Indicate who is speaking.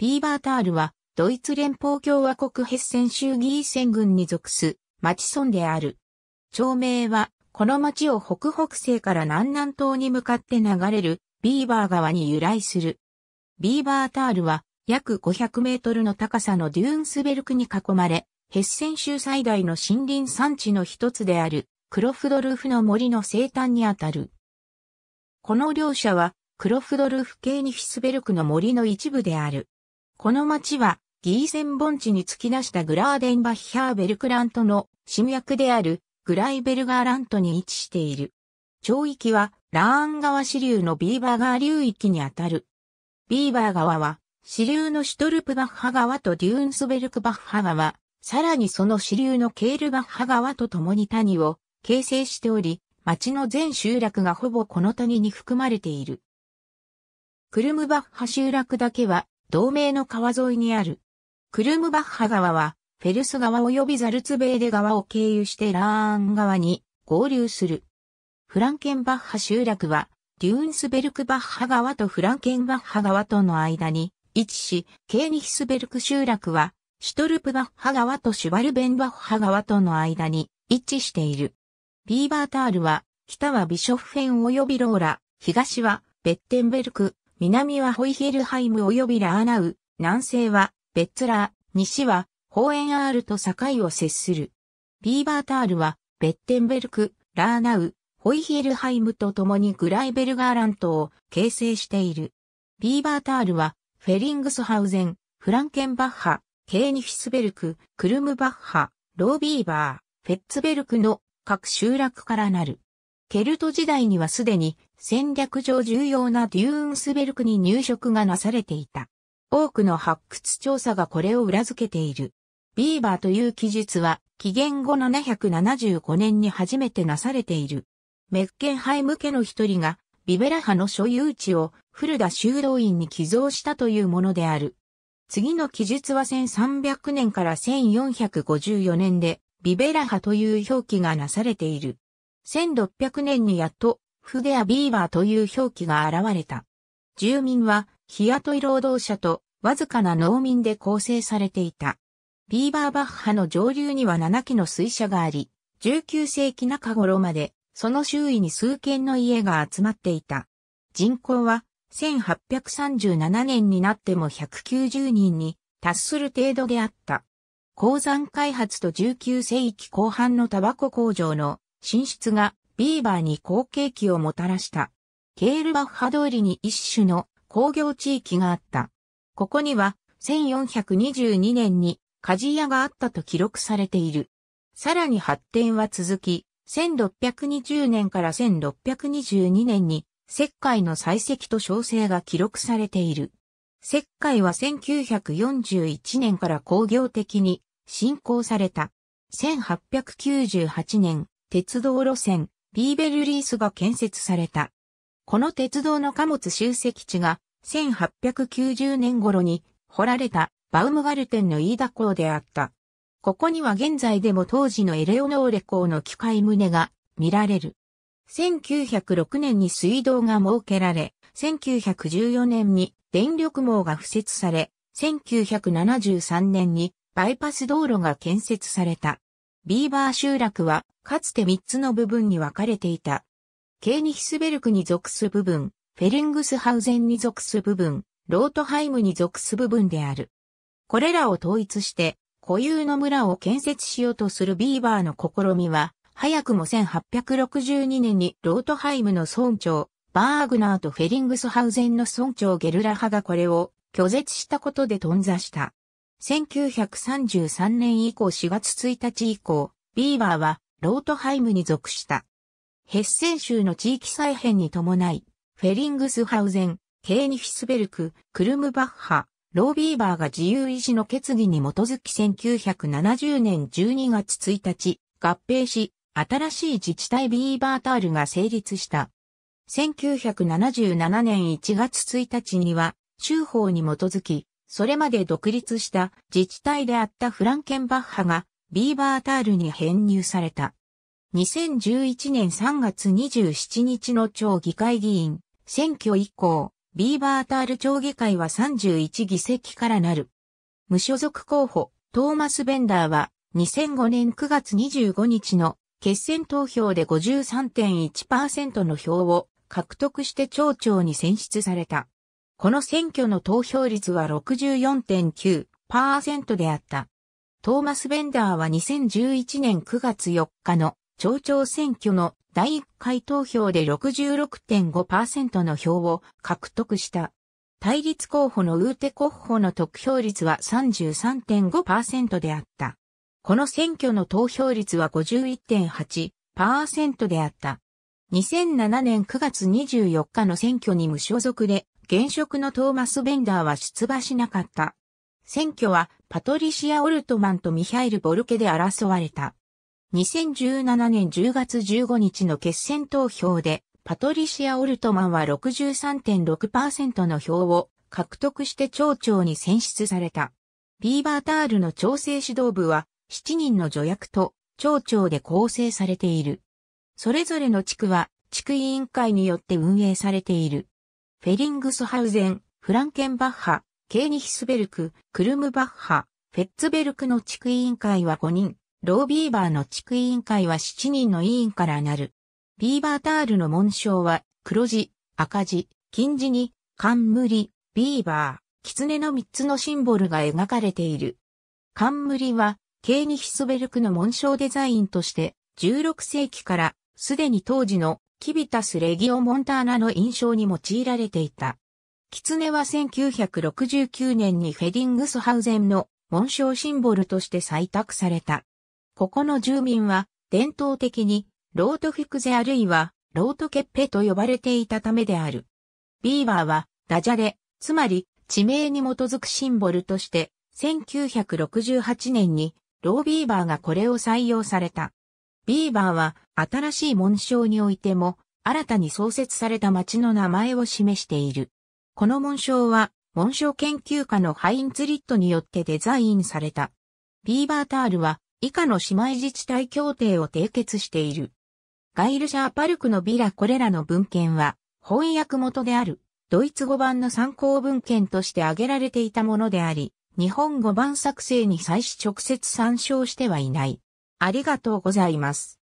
Speaker 1: ビーバータールは、ドイツ連邦共和国ヘッセン州ギーセン郡に属す、町村である。町名は、この町を北北西から南南東に向かって流れる、ビーバー川に由来する。ビーバータールは、約500メートルの高さのデューンスベルクに囲まれ、ヘッセン州最大の森林産地の一つである、クロフドルフの森の生誕にあたる。この両者は、クロフドルフ系ニヒスベルクの森の一部である。この町は、ギーセン盆地に突き出したグラーデンバッヒャーベルクラントの新脈であるグライベルガーラントに位置している。町域はラーン川支流のビーバー川流域にあたる。ビーバー川は支流のシュトルプバッハ川とデューンスベルクバッハ川、さらにその支流のケールバッハ川と共に谷を形成しており、町の全集落がほぼこの谷に含まれている。クルムバッハ集落だけは同盟の川沿いにある。クルムバッハ川は、フェルス川及びザルツベーデ川を経由してラーン川に合流する。フランケンバッハ集落は、デューンスベルクバッハ川とフランケンバッハ川との間に位置し、ケーニヒスベルク集落は、シュトルプバッハ川とシュバルベンバッハ川との間に位置している。ビーバータールは、北はビショフフェン及びローラ、東はベッテンベルク、南はホイヒェルハイム及びラーナウ、南西はベッツラー、西はホーエンアールと境を接する。ビーバータールはベッテンベルク、ラーナウ、ホイヒェルハイムと共にグライベルガーラントを形成している。ビーバータールはフェリングスハウゼン、フランケンバッハ、ケーニフィスベルク、クルムバッハ、ロービーバー、フェッツベルクの各集落からなる。ケルト時代にはすでに戦略上重要なデューンスベルクに入植がなされていた。多くの発掘調査がこれを裏付けている。ビーバーという記述は紀元後775年に初めてなされている。メッケンハイム家の一人がビベラ派の所有地を古田修道院に寄贈したというものである。次の記述は1300年から1454年でビベラ派という表記がなされている。1600年にやっと、フゲアビーバーという表記が現れた。住民は、日雇い労働者と、わずかな農民で構成されていた。ビーバーバッハの上流には7基の水車があり、19世紀中頃まで、その周囲に数軒の家が集まっていた。人口は、1837年になっても190人に達する程度であった。鉱山開発と19世紀後半のタバコ工場の進出がビーバーに後継機をもたらした。ケールバッハ通りに一種の工業地域があった。ここには1422年に鍛冶屋があったと記録されている。さらに発展は続き、1620年から1622年に石灰の採石と焼成が記録されている。石灰は1941年から工業的に振興された。1898年、鉄道路線、ビーベルリースが建設された。この鉄道の貨物集積地が、1890年頃に掘られたバウムガルテンの飯田港であった。ここには現在でも当時のエレオノーレ港の機械棟が見られる。1906年に水道が設けられ、1914年に電力網が付設され、1973年にバイパス道路が建設された。ビーバー集落は、かつて3つの部分に分かれていた。ケーニヒスベルクに属す部分、フェリングスハウゼンに属す部分、ロートハイムに属す部分である。これらを統一して、固有の村を建設しようとするビーバーの試みは、早くも1862年にロートハイムの村長、バーグナーとフェリングスハウゼンの村長ゲルラ派がこれを拒絶したことで頓挫した。1933年以降4月1日以降、ビーバーはロートハイムに属した。ヘッセン州の地域再編に伴い、フェリングスハウゼン、ケーニフィスベルク、クルムバッハ、ロービーバーが自由維持の決議に基づき1970年12月1日、合併し、新しい自治体ビーバータールが成立した。1977年1月1日には、州法に基づき、それまで独立した自治体であったフランケンバッハがビーバータールに編入された。2011年3月27日の町議会議員選挙以降、ビーバータール町議会は31議席からなる。無所属候補、トーマス・ベンダーは2005年9月25日の決選投票で53.1%の票を獲得して町長に選出された。この選挙の投票率は64.9%であった。トーマス・ベンダーは2011年9月4日の町長選挙の第1回投票で66.5%の票を獲得した。対立候補のウーテ候補の得票率は33.5%であった。この選挙の投票率は51.8%であった。2007年9月24日の選挙に無所属で現職のトーマス・ベンダーは出馬しなかった。選挙はパトリシア・オルトマンとミハイル・ボルケで争われた。2017年10月15日の決選投票で、パトリシア・オルトマンは63.6%の票を獲得して町長に選出された。ビーバータールの調整指導部は7人の助役と町長で構成されている。それぞれの地区は地区委員会によって運営されている。フェリングスハウゼン、フランケンバッハ、ケーニヒスベルク、クルムバッハ、フェッツベルクの地区委員会は5人、ロービーバーの地区委員会は7人の委員からなる。ビーバータールの紋章は、黒字、赤字、金字に、冠、ビーバー、狐の3つのシンボルが描かれている。冠は、ケーニヒスベルクの紋章デザインとして、16世紀から、すでに当時のキビタス・レギオ・モンターナの印象に用いられていた。キツネは1969年にフェディングスハウゼンの紋章シンボルとして採択された。ここの住民は伝統的にロートフィクゼあるいはロートケッペと呼ばれていたためである。ビーバーはダジャレ、つまり地名に基づくシンボルとして1968年にロービーバーがこれを採用された。ビーバーは新しい紋章においても、新たに創設された町の名前を示している。この紋章は、紋章研究家のハインツリットによってデザインされた。ビーバータールは、以下の姉妹自治体協定を締結している。ガイルシャーパルクのビラこれらの文献は、翻訳元である、ドイツ語版の参考文献として挙げられていたものであり、日本語版作成に際し直接参照してはいない。ありがとうございます。